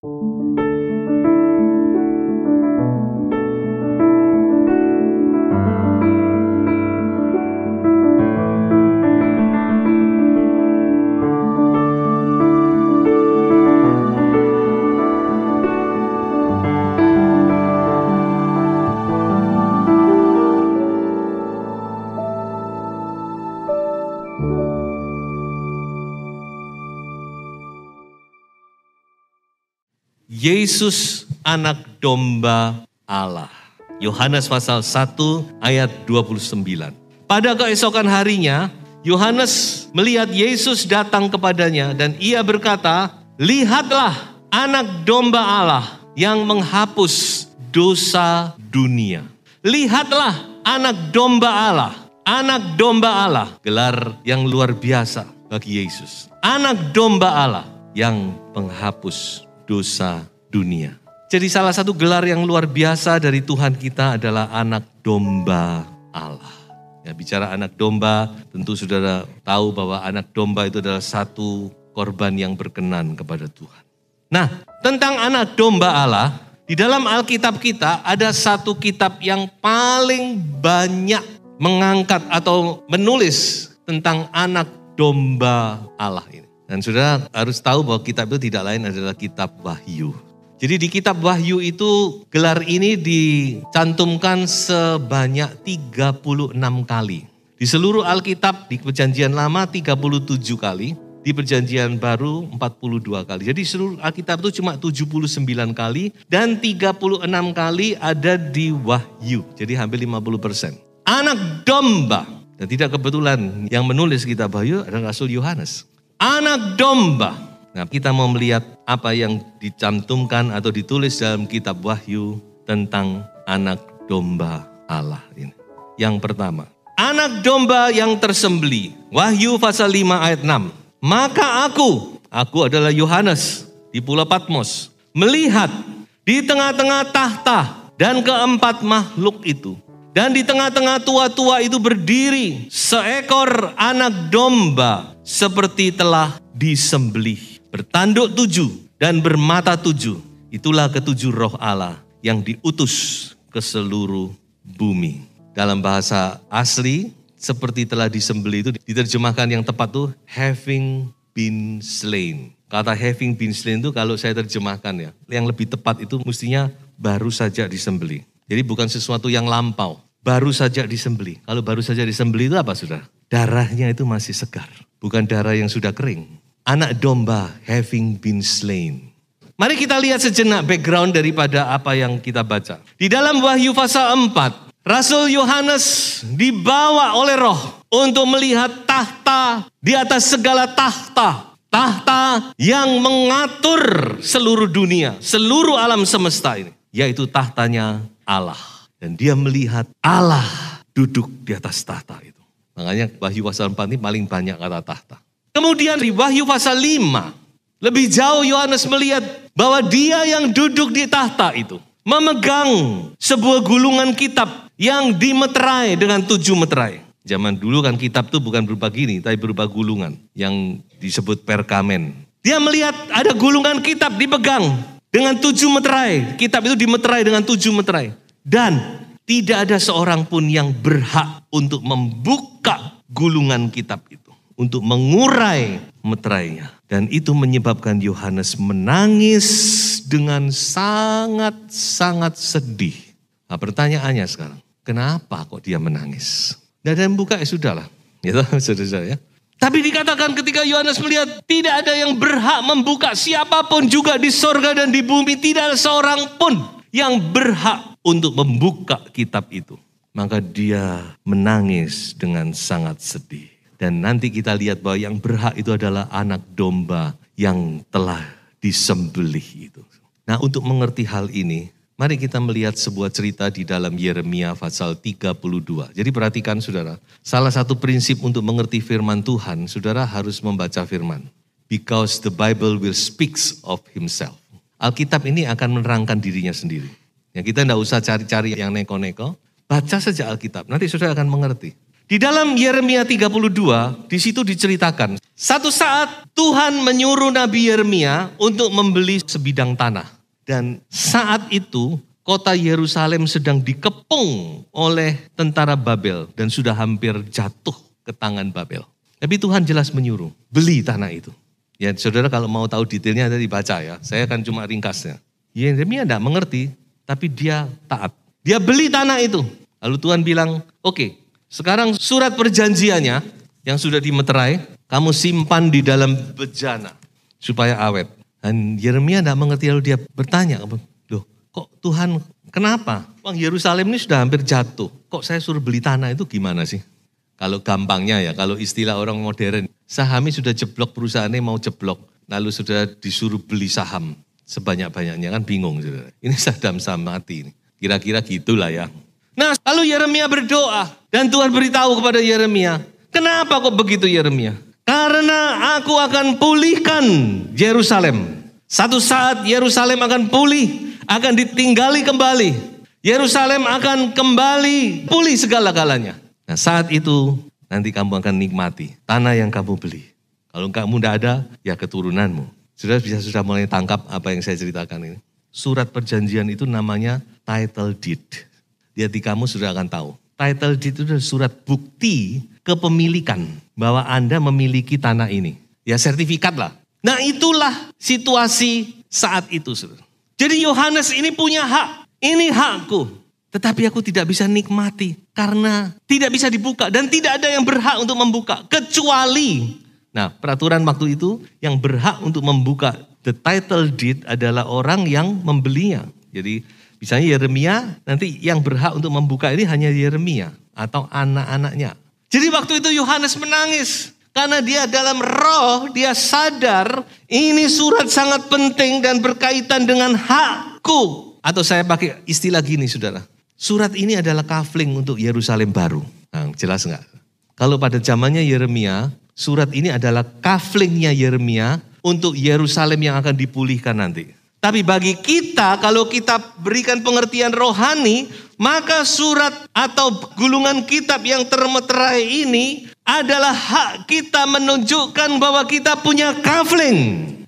Thank you. Yesus anak domba Allah. Yohanes pasal 1 ayat 29. Pada keesokan harinya, Yohanes melihat Yesus datang kepadanya dan ia berkata, "Lihatlah anak domba Allah yang menghapus dosa dunia. Lihatlah anak domba Allah, anak domba Allah." Gelar yang luar biasa bagi Yesus. Anak domba Allah yang penghapus dosa dunia. Jadi salah satu gelar yang luar biasa dari Tuhan kita adalah anak domba Allah. Ya, bicara anak domba, tentu saudara tahu bahwa anak domba itu adalah satu korban yang berkenan kepada Tuhan. Nah, tentang anak domba Allah, di dalam Alkitab kita ada satu kitab yang paling banyak mengangkat atau menulis tentang anak domba Allah ini. Dan saudara harus tahu bahwa kitab itu tidak lain adalah kitab Wahyu. Jadi di kitab Wahyu itu gelar ini dicantumkan sebanyak 36 kali. Di seluruh Alkitab, di perjanjian lama 37 kali, di perjanjian baru 42 kali. Jadi seluruh Alkitab itu cuma 79 kali dan 36 kali ada di Wahyu. Jadi hampir 50 persen. Anak domba. Dan tidak kebetulan yang menulis kitab Wahyu adalah Rasul Yohanes. Anak domba Nah, kita mau melihat apa yang dicantumkan atau ditulis dalam kitab Wahyu tentang anak domba Allah ini. Yang pertama, anak domba yang tersembeli. Wahyu pasal 5 ayat 6. Maka aku, aku adalah Yohanes di Pulau Patmos, melihat di tengah-tengah tahta dan keempat makhluk itu. Dan di tengah-tengah tua-tua itu berdiri seekor anak domba seperti telah disembelih bertanduk tujuh dan bermata tujuh. Itulah ketujuh roh Allah yang diutus ke seluruh bumi. Dalam bahasa asli, seperti telah disembeli itu diterjemahkan yang tepat tuh having been slain. Kata having been slain itu kalau saya terjemahkan ya, yang lebih tepat itu mestinya baru saja disembeli. Jadi bukan sesuatu yang lampau, baru saja disembeli. Kalau baru saja disembeli itu apa sudah? Darahnya itu masih segar, bukan darah yang sudah kering anak domba having been slain. Mari kita lihat sejenak background daripada apa yang kita baca. Di dalam Wahyu pasal 4, Rasul Yohanes dibawa oleh roh untuk melihat tahta di atas segala tahta. Tahta yang mengatur seluruh dunia, seluruh alam semesta ini. Yaitu tahtanya Allah. Dan dia melihat Allah duduk di atas tahta itu. Makanya Wahyu pasal 4 ini paling banyak kata tahta. Kemudian di Wahyu pasal 5, lebih jauh Yohanes melihat bahwa dia yang duduk di tahta itu memegang sebuah gulungan kitab yang dimeterai dengan tujuh meterai. Zaman dulu kan kitab itu bukan berupa gini, tapi berupa gulungan yang disebut perkamen. Dia melihat ada gulungan kitab dipegang dengan tujuh meterai. Kitab itu dimeterai dengan tujuh meterai. Dan tidak ada seorang pun yang berhak untuk membuka gulungan kitab itu untuk mengurai meterainya. Dan itu menyebabkan Yohanes menangis dengan sangat-sangat sedih. Nah, pertanyaannya sekarang, kenapa kok dia menangis? Nah, dan buka, eh, ya sudahlah. Gitu, saudara ya. Tapi dikatakan ketika Yohanes melihat tidak ada yang berhak membuka siapapun juga di sorga dan di bumi. Tidak ada seorang pun yang berhak untuk membuka kitab itu. Maka dia menangis dengan sangat sedih. Dan nanti kita lihat bahwa yang berhak itu adalah anak domba yang telah disembelih itu. Nah untuk mengerti hal ini, mari kita melihat sebuah cerita di dalam Yeremia pasal 32. Jadi perhatikan saudara, salah satu prinsip untuk mengerti firman Tuhan, saudara harus membaca firman. Because the Bible will speaks of himself. Alkitab ini akan menerangkan dirinya sendiri. Ya, kita tidak usah cari-cari yang neko-neko, baca saja Alkitab, nanti saudara akan mengerti. Di dalam Yeremia 32, di situ diceritakan, satu saat Tuhan menyuruh Nabi Yeremia untuk membeli sebidang tanah. Dan saat itu kota Yerusalem sedang dikepung oleh tentara Babel dan sudah hampir jatuh ke tangan Babel. Tapi Tuhan jelas menyuruh, beli tanah itu. Ya saudara kalau mau tahu detailnya ada dibaca ya, saya akan cuma ringkasnya. Yeremia tidak mengerti, tapi dia taat. Dia beli tanah itu. Lalu Tuhan bilang, oke okay, sekarang surat perjanjiannya yang sudah dimeterai, kamu simpan di dalam bejana supaya awet. Dan Yeremia tidak mengerti lalu dia bertanya, loh kok Tuhan kenapa? Bang Yerusalem ini sudah hampir jatuh, kok saya suruh beli tanah itu gimana sih? Kalau gampangnya ya, kalau istilah orang modern, sahamnya sudah jeblok perusahaannya mau jeblok, lalu sudah disuruh beli saham sebanyak-banyaknya kan bingung. Ini sadam samati ini. Kira-kira gitulah ya. Nah, lalu Yeremia berdoa dan Tuhan beritahu kepada Yeremia, "Kenapa kok begitu Yeremia? Karena aku akan pulihkan Yerusalem. Satu saat Yerusalem akan pulih, akan ditinggali kembali. Yerusalem akan kembali pulih segala-galanya. Nah, saat itu nanti kamu akan nikmati tanah yang kamu beli. Kalau kamu tidak ada, ya keturunanmu. Sudah bisa sudah mulai tangkap apa yang saya ceritakan ini. Surat perjanjian itu namanya title deed di hati kamu sudah akan tahu. Title deed itu adalah surat bukti kepemilikan bahwa Anda memiliki tanah ini. Ya sertifikat lah. Nah itulah situasi saat itu. Saudara. Jadi Yohanes ini punya hak. Ini hakku. Tetapi aku tidak bisa nikmati karena tidak bisa dibuka dan tidak ada yang berhak untuk membuka kecuali Nah, peraturan waktu itu yang berhak untuk membuka the title deed adalah orang yang membelinya. Jadi Misalnya Yeremia, nanti yang berhak untuk membuka ini hanya Yeremia atau anak-anaknya. Jadi waktu itu Yohanes menangis. Karena dia dalam roh, dia sadar ini surat sangat penting dan berkaitan dengan hakku. Atau saya pakai istilah gini saudara. Surat ini adalah kafling untuk Yerusalem baru. Nah, jelas nggak? Kalau pada zamannya Yeremia, surat ini adalah kaflingnya Yeremia untuk Yerusalem yang akan dipulihkan nanti. Tapi bagi kita, kalau kita berikan pengertian rohani, maka surat atau gulungan kitab yang termeterai ini adalah hak kita menunjukkan bahwa kita punya kafling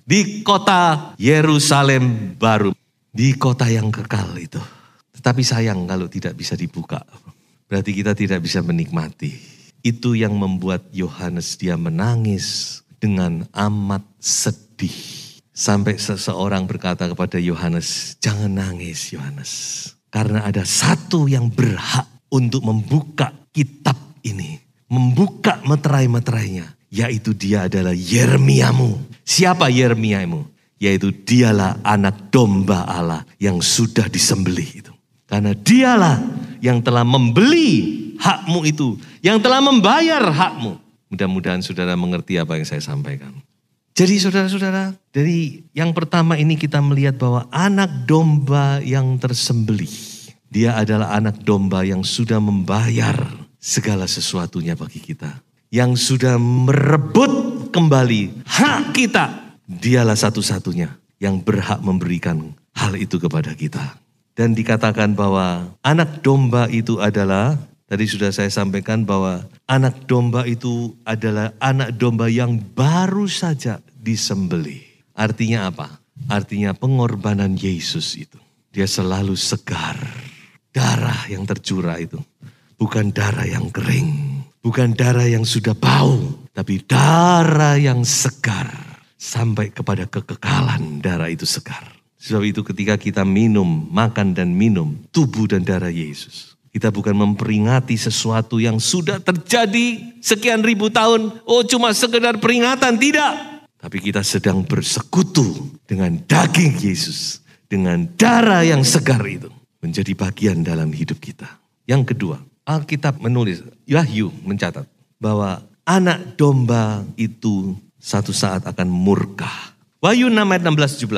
di kota Yerusalem baru, di kota yang kekal itu. Tetapi sayang kalau tidak bisa dibuka, berarti kita tidak bisa menikmati. Itu yang membuat Yohanes dia menangis dengan amat sedih Sampai seseorang berkata kepada Yohanes, jangan nangis Yohanes. Karena ada satu yang berhak untuk membuka kitab ini. Membuka meterai-meterainya. Yaitu dia adalah Yermiamu. Siapa Yermiamu? Yaitu dialah anak domba Allah yang sudah disembelih itu. Karena dialah yang telah membeli hakmu itu. Yang telah membayar hakmu. Mudah-mudahan saudara mengerti apa yang saya sampaikan. Jadi saudara-saudara, dari yang pertama ini kita melihat bahwa anak domba yang tersembelih. Dia adalah anak domba yang sudah membayar segala sesuatunya bagi kita. Yang sudah merebut kembali hak kita. Dialah satu-satunya yang berhak memberikan hal itu kepada kita. Dan dikatakan bahwa anak domba itu adalah Tadi sudah saya sampaikan bahwa anak domba itu adalah anak domba yang baru saja disembeli. Artinya apa? Artinya pengorbanan Yesus itu. Dia selalu segar. Darah yang tercurah itu. Bukan darah yang kering. Bukan darah yang sudah bau. Tapi darah yang segar. Sampai kepada kekekalan darah itu segar. Sebab itu ketika kita minum, makan dan minum tubuh dan darah Yesus kita bukan memperingati sesuatu yang sudah terjadi sekian ribu tahun. Oh cuma sekedar peringatan, tidak. Tapi kita sedang bersekutu dengan daging Yesus. Dengan darah yang segar itu. Menjadi bagian dalam hidup kita. Yang kedua, Alkitab menulis, Yahyu mencatat bahwa anak domba itu satu saat akan murka. Wahyu 6 ayat 16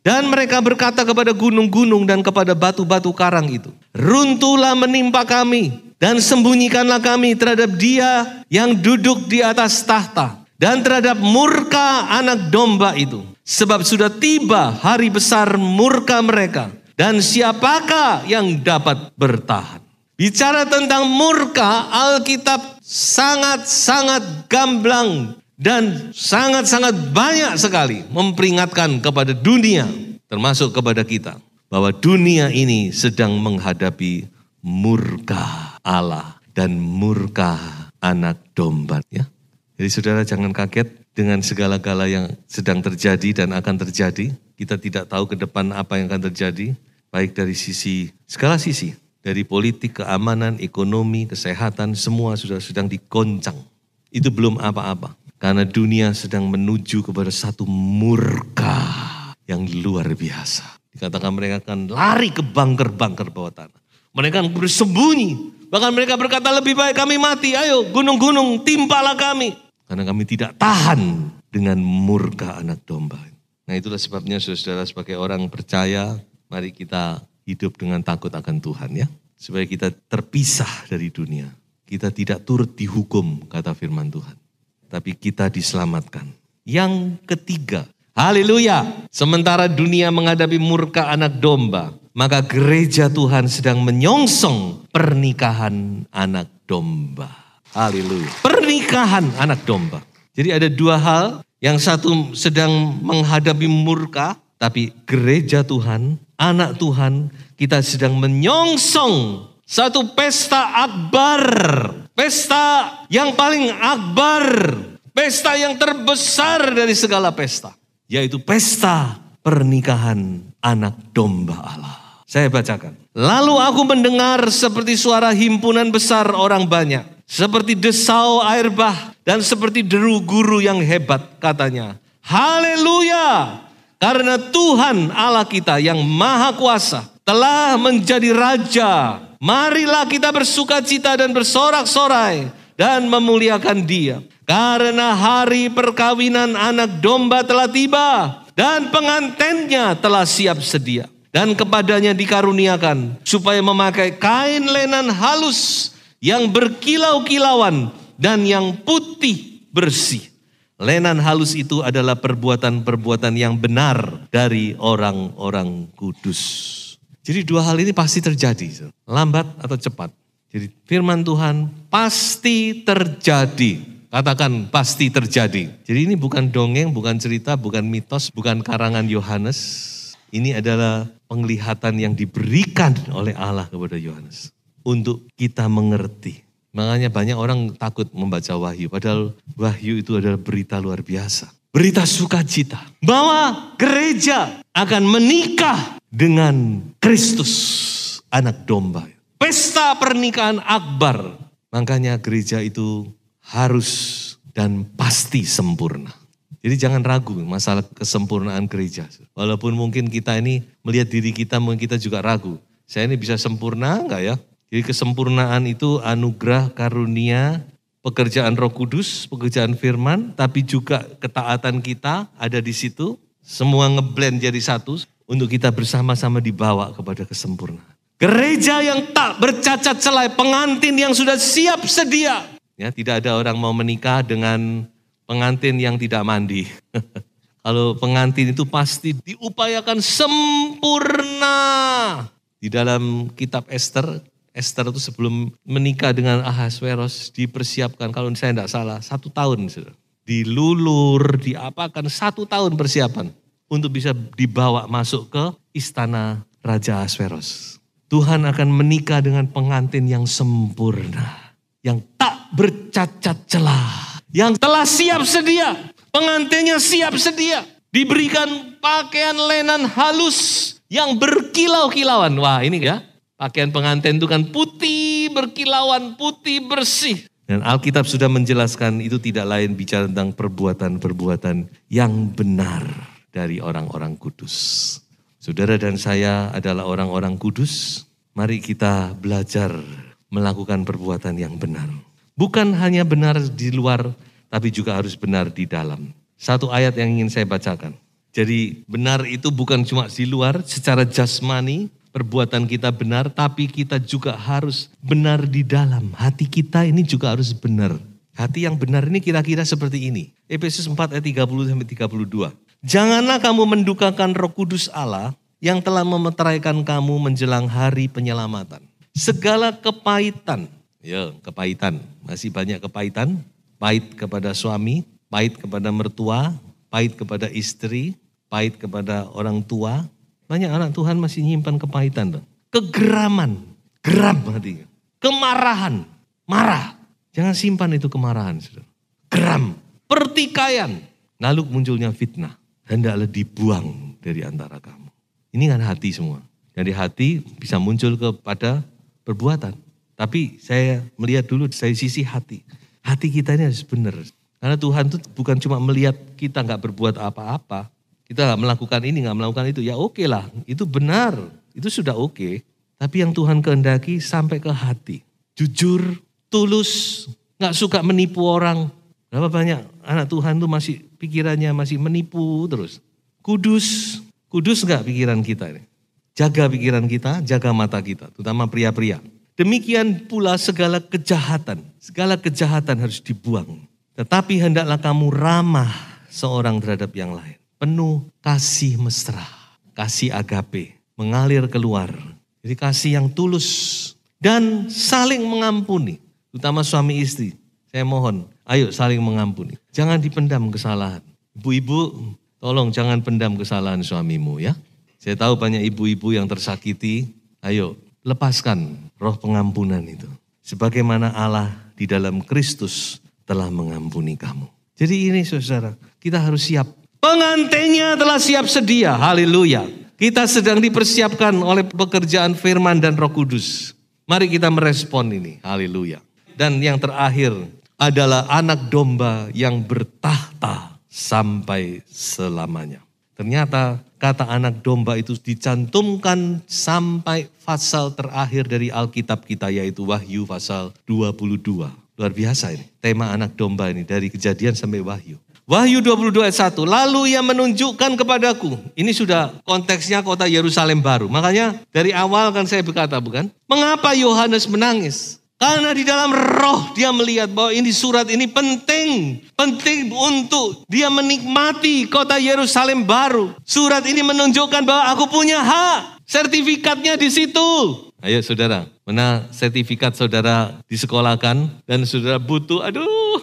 17. Dan mereka berkata kepada gunung-gunung dan kepada batu-batu karang itu runtuhlah menimpa kami dan sembunyikanlah kami terhadap dia yang duduk di atas tahta dan terhadap murka anak domba itu. Sebab sudah tiba hari besar murka mereka dan siapakah yang dapat bertahan. Bicara tentang murka, Alkitab sangat-sangat gamblang dan sangat-sangat banyak sekali memperingatkan kepada dunia termasuk kepada kita bahwa dunia ini sedang menghadapi murka Allah dan murka anak domba ya. Jadi saudara jangan kaget dengan segala-gala yang sedang terjadi dan akan terjadi. Kita tidak tahu ke depan apa yang akan terjadi baik dari sisi segala sisi, dari politik, keamanan, ekonomi, kesehatan, semua sudah sedang digoncang. Itu belum apa-apa. Karena dunia sedang menuju kepada satu murka yang luar biasa. Dikatakan mereka akan lari ke bangker bangker bawah tanah. Mereka akan bersembunyi. Bahkan mereka berkata lebih baik kami mati. Ayo gunung-gunung timpalah kami. Karena kami tidak tahan dengan murka anak domba. Nah itulah sebabnya saudara-saudara sebagai orang percaya. Mari kita hidup dengan takut akan Tuhan ya. Supaya kita terpisah dari dunia. Kita tidak turut dihukum kata firman Tuhan. Tapi kita diselamatkan. Yang ketiga, Haleluya. Sementara dunia menghadapi murka anak domba, maka gereja Tuhan sedang menyongsong pernikahan anak domba. Haleluya. Pernikahan anak domba. Jadi ada dua hal, yang satu sedang menghadapi murka, tapi gereja Tuhan, anak Tuhan, kita sedang menyongsong satu pesta akbar. Pesta yang paling akbar, pesta yang terbesar dari segala pesta yaitu pesta pernikahan anak domba Allah. Saya bacakan. Lalu aku mendengar seperti suara himpunan besar orang banyak. Seperti desau air bah dan seperti deru guru yang hebat katanya. Haleluya! Karena Tuhan Allah kita yang maha kuasa telah menjadi raja. Marilah kita bersuka cita dan bersorak-sorai dan memuliakan dia. Karena hari perkawinan anak domba telah tiba dan pengantennya telah siap sedia. Dan kepadanya dikaruniakan supaya memakai kain lenan halus yang berkilau-kilauan dan yang putih bersih. Lenan halus itu adalah perbuatan-perbuatan yang benar dari orang-orang kudus. Jadi dua hal ini pasti terjadi, lambat atau cepat. Jadi firman Tuhan pasti terjadi. Katakan pasti terjadi. Jadi ini bukan dongeng, bukan cerita, bukan mitos, bukan karangan Yohanes. Ini adalah penglihatan yang diberikan oleh Allah kepada Yohanes untuk kita mengerti. Makanya banyak orang takut membaca wahyu, padahal wahyu itu adalah berita luar biasa. Berita sukacita bahwa gereja akan menikah dengan Kristus, anak domba pesta pernikahan akbar. Makanya gereja itu harus dan pasti sempurna. Jadi jangan ragu masalah kesempurnaan gereja. Walaupun mungkin kita ini melihat diri kita, mungkin kita juga ragu. Saya ini bisa sempurna enggak ya? Jadi kesempurnaan itu anugerah karunia pekerjaan Roh Kudus, pekerjaan firman, tapi juga ketaatan kita ada di situ. Semua ngeblend jadi satu untuk kita bersama-sama dibawa kepada kesempurnaan. Gereja yang tak bercacat celai, pengantin yang sudah siap sedia. Ya, tidak ada orang mau menikah dengan pengantin yang tidak mandi. Kalau pengantin itu pasti diupayakan sempurna. Di dalam kitab Esther, Esther itu sebelum menikah dengan Ahasveros dipersiapkan kalau saya tidak salah satu tahun dilulur diapakan satu tahun persiapan untuk bisa dibawa masuk ke istana Raja Ahasveros. Tuhan akan menikah dengan pengantin yang sempurna, yang tak bercacat celah, yang telah siap sedia, pengantinnya siap sedia, diberikan pakaian lenan halus yang berkilau-kilauan. Wah, ini ya, pakaian pengantin itu kan putih, berkilauan, putih, bersih. Dan Alkitab sudah menjelaskan itu tidak lain bicara tentang perbuatan-perbuatan yang benar dari orang-orang kudus. Saudara dan saya adalah orang-orang kudus. Mari kita belajar melakukan perbuatan yang benar. Bukan hanya benar di luar, tapi juga harus benar di dalam. Satu ayat yang ingin saya bacakan. Jadi benar itu bukan cuma di luar, secara jasmani perbuatan kita benar, tapi kita juga harus benar di dalam. Hati kita ini juga harus benar Hati yang benar ini kira-kira seperti ini. Efesus 4 ayat 30 sampai 32. Janganlah kamu mendukakan Roh Kudus Allah yang telah memeteraikan kamu menjelang hari penyelamatan. Segala kepahitan, ya kepahitan, masih banyak kepahitan, pahit kepada suami, pahit kepada mertua, pahit kepada istri, pahit kepada orang tua. Banyak anak Tuhan masih nyimpan kepahitan. Kegeraman, geram hatinya. Kemarahan, marah. Jangan simpan itu kemarahan. Saudara. Geram, pertikaian. Lalu munculnya fitnah. Hendaklah dibuang dari antara kamu. Ini kan hati semua. Dari hati bisa muncul kepada perbuatan. Tapi saya melihat dulu dari sisi hati. Hati kita ini harus benar. Karena Tuhan itu bukan cuma melihat kita nggak berbuat apa-apa. Kita nggak melakukan ini, nggak melakukan itu. Ya oke okay lah, itu benar. Itu sudah oke. Okay. Tapi yang Tuhan kehendaki sampai ke hati. Jujur, tulus, nggak suka menipu orang. Berapa banyak anak Tuhan tuh masih pikirannya masih menipu terus. Kudus, kudus nggak pikiran kita ini. Jaga pikiran kita, jaga mata kita, terutama pria-pria. Demikian pula segala kejahatan, segala kejahatan harus dibuang. Tetapi hendaklah kamu ramah seorang terhadap yang lain. Penuh kasih mesra, kasih agape, mengalir keluar. Jadi kasih yang tulus dan saling mengampuni terutama suami istri. Saya mohon, ayo saling mengampuni. Jangan dipendam kesalahan. Ibu-ibu, tolong jangan pendam kesalahan suamimu ya. Saya tahu banyak ibu-ibu yang tersakiti. Ayo, lepaskan roh pengampunan itu. Sebagaimana Allah di dalam Kristus telah mengampuni kamu. Jadi ini saudara, kita harus siap. Pengantinnya telah siap sedia, haleluya. Kita sedang dipersiapkan oleh pekerjaan firman dan roh kudus. Mari kita merespon ini, haleluya. Dan yang terakhir adalah anak domba yang bertahta sampai selamanya. Ternyata kata anak domba itu dicantumkan sampai pasal terakhir dari Alkitab kita yaitu Wahyu pasal 22. Luar biasa ini, tema anak domba ini dari kejadian sampai Wahyu. Wahyu 22 ayat 1, lalu ia menunjukkan kepadaku. Ini sudah konteksnya kota Yerusalem baru. Makanya dari awal kan saya berkata bukan, mengapa Yohanes menangis? Karena di dalam roh dia melihat bahwa ini surat ini penting. Penting untuk dia menikmati kota Yerusalem baru. Surat ini menunjukkan bahwa aku punya hak. Sertifikatnya di situ. Ayo saudara, mana sertifikat saudara disekolahkan dan saudara butuh, aduh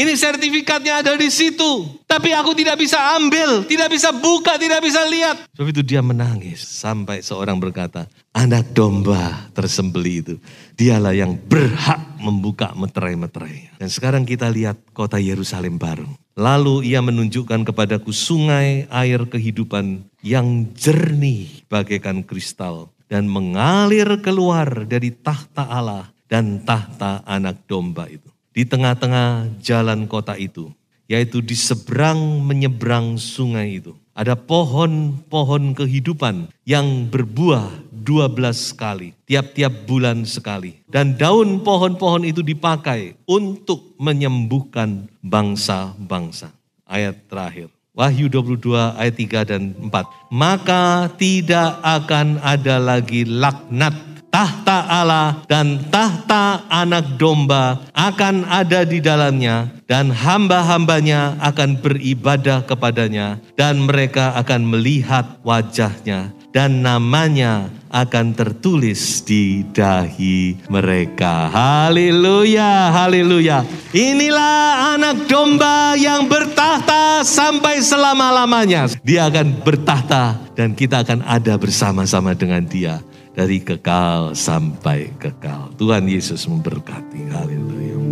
ini sertifikatnya ada di situ. Tapi aku tidak bisa ambil, tidak bisa buka, tidak bisa lihat. Sebab itu dia menangis sampai seorang berkata, anak domba tersembeli itu. Dialah yang berhak membuka meterai-meterai. Dan sekarang kita lihat kota Yerusalem baru. Lalu ia menunjukkan kepadaku sungai air kehidupan yang jernih bagaikan kristal. Dan mengalir keluar dari tahta Allah dan tahta anak domba itu di tengah-tengah jalan kota itu, yaitu di seberang menyeberang sungai itu. Ada pohon-pohon kehidupan yang berbuah 12 kali, tiap-tiap bulan sekali. Dan daun pohon-pohon itu dipakai untuk menyembuhkan bangsa-bangsa. Ayat terakhir. Wahyu 22 ayat 3 dan 4. Maka tidak akan ada lagi laknat tahta Allah dan tahta anak domba akan ada di dalamnya dan hamba-hambanya akan beribadah kepadanya dan mereka akan melihat wajahnya dan namanya akan tertulis di dahi mereka. Haleluya, haleluya. Inilah anak domba yang bertahta sampai selama-lamanya. Dia akan bertahta dan kita akan ada bersama-sama dengan dia dari kekal sampai kekal. Tuhan Yesus memberkati. Haleluya.